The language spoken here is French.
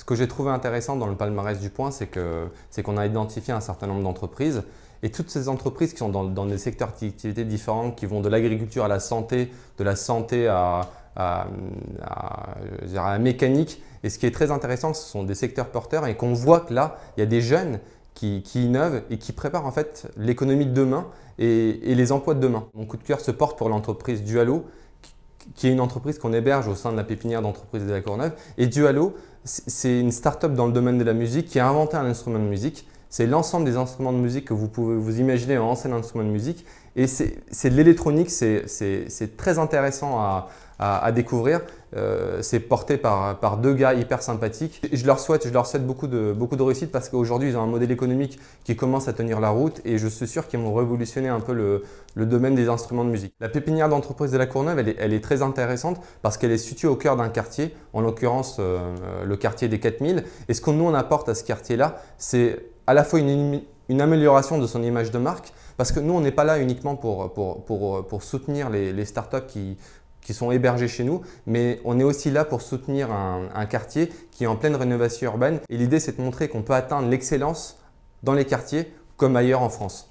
Ce que j'ai trouvé intéressant dans le palmarès du point, c'est qu'on a identifié un certain nombre d'entreprises et toutes ces entreprises qui sont dans, des secteurs d'activité différents, qui vont de l'agriculture à la santé, de la santé à, la mécanique. Et ce qui est très intéressant, ce sont des secteurs porteurs et qu'on voit que là, il y a des jeunes qui, innovent et qui préparent en fait l'économie de demain et, et, les emplois de demain. Mon coup de cœur se porte pour l'entreprise Dualo qui est une entreprise qu'on héberge au sein de la pépinière d'entreprise de la Courneuve. Et Dualo, c'est une start-up dans le domaine de la musique qui a inventé un instrument de musique c'est l'ensemble des instruments de musique que vous pouvez vous imaginer en scène instrument de musique. Et c'est de l'électronique, c'est très intéressant à, découvrir. Euh, c'est porté par, par, deux gars hyper sympathiques. Je leur souhaite, je leur souhaite beaucoup de, beaucoup de réussite parce qu'aujourd'hui, ils ont un modèle économique qui commence à tenir la route et je suis sûr qu'ils vont révolutionner un peu le, le, domaine des instruments de musique. La pépinière d'entreprise de la Courneuve, elle est, très intéressante parce qu'elle est située au cœur d'un quartier, en l'occurrence euh, le quartier des 4000. Et ce que nous, on apporte à ce quartier-là, c'est à la fois une, amélioration de son image de marque, parce que nous, on n'est pas là uniquement pour, soutenir les, startups qui, sont hébergés chez nous, mais on est aussi là pour soutenir un quartier qui est en pleine rénovation urbaine. Et l'idée, c'est de montrer qu'on peut atteindre l'excellence dans les quartiers comme ailleurs en France.